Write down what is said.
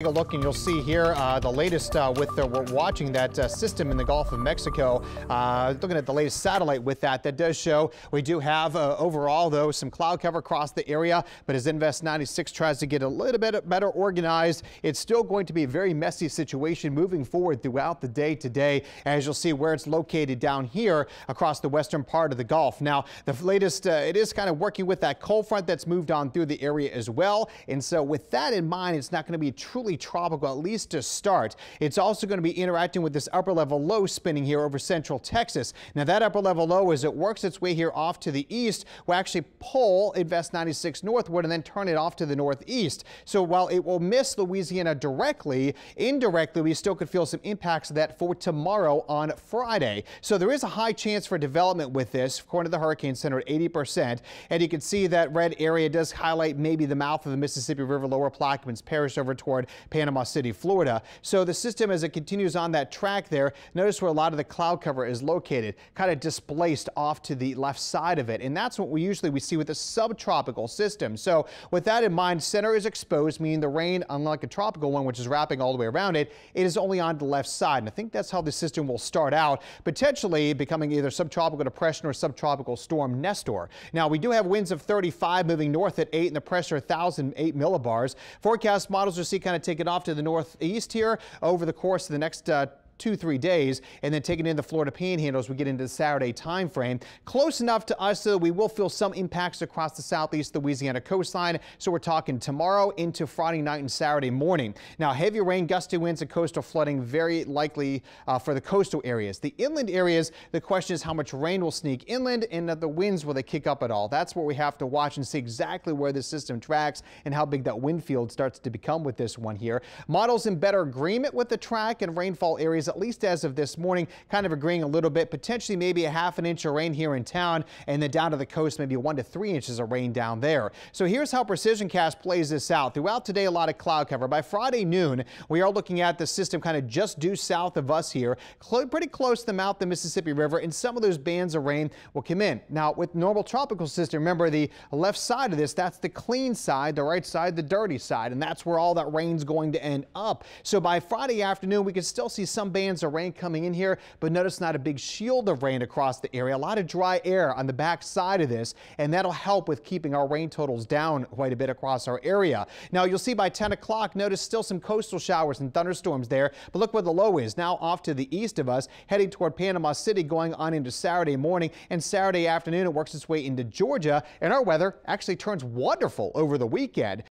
Take a look and you'll see here uh, the latest uh, with the, we're watching that uh, system in the Gulf of Mexico. Uh, looking at the latest satellite with that, that does show we do have uh, overall though some cloud cover across the area, but as Invest 96 tries to get a little bit better organized, it's still going to be a very messy situation moving forward throughout the day today, as you'll see where it's located down here across the western part of the Gulf. Now the latest, uh, it is kind of working with that cold front that's moved on through the area as well, and so with that in mind, it's not going to be truly tropical, at least to start. It's also going to be interacting with this upper level low spinning here over central Texas. Now, that upper level low, as it works its way here off to the east, will actually pull Invest 96 northward and then turn it off to the northeast. So while it will miss Louisiana directly, indirectly, we still could feel some impacts of that for tomorrow on Friday. So there is a high chance for development with this, according to the Hurricane Center, at 80%. And you can see that red area does highlight maybe the mouth of the Mississippi River, lower Plaquemines Parish over toward Panama City, Florida. So the system, as it continues on that track there, notice where a lot of the cloud cover is located, kind of displaced off to the left side of it. And that's what we usually we see with a subtropical system. So with that in mind, center is exposed, meaning the rain, unlike a tropical one, which is wrapping all the way around it, it is only on the left side. And I think that's how the system will start out, potentially becoming either subtropical depression or subtropical storm Nestor. Now, we do have winds of 35 moving north at 8 and the pressure 1,008 millibars. Forecast models are see kind of take it off to the northeast here over the course of the next uh, two, three days, and then taking in the Florida Panhandle as we get into the Saturday time frame. Close enough to us so that we will feel some impacts across the southeast Louisiana coastline. So we're talking tomorrow into Friday night and Saturday morning. Now, heavy rain, gusty winds, and coastal flooding very likely uh, for the coastal areas. The inland areas, the question is how much rain will sneak inland and the winds will they kick up at all. That's what we have to watch and see exactly where the system tracks and how big that wind field starts to become with this one here. Models in better agreement with the track and rainfall areas at least as of this morning, kind of agreeing a little bit, potentially maybe a half an inch of rain here in town, and then down to the coast, maybe one to three inches of rain down there. So here's how Precision Cast plays this out. Throughout today, a lot of cloud cover. By Friday noon, we are looking at the system kind of just due south of us here, pretty close to the mouth of the Mississippi River, and some of those bands of rain will come in. Now, with normal tropical system, remember the left side of this, that's the clean side, the right side, the dirty side, and that's where all that rain's going to end up. So by Friday afternoon, we could still see some bands of rain coming in here, but notice not a big shield of rain across the area. A lot of dry air on the back side of this, and that'll help with keeping our rain totals down quite a bit across our area. Now you'll see by 10 o'clock, notice still some coastal showers and thunderstorms there, but look where the low is now off to the east of us, heading toward Panama City going on into Saturday morning and Saturday afternoon. It works its way into Georgia, and our weather actually turns wonderful over the weekend.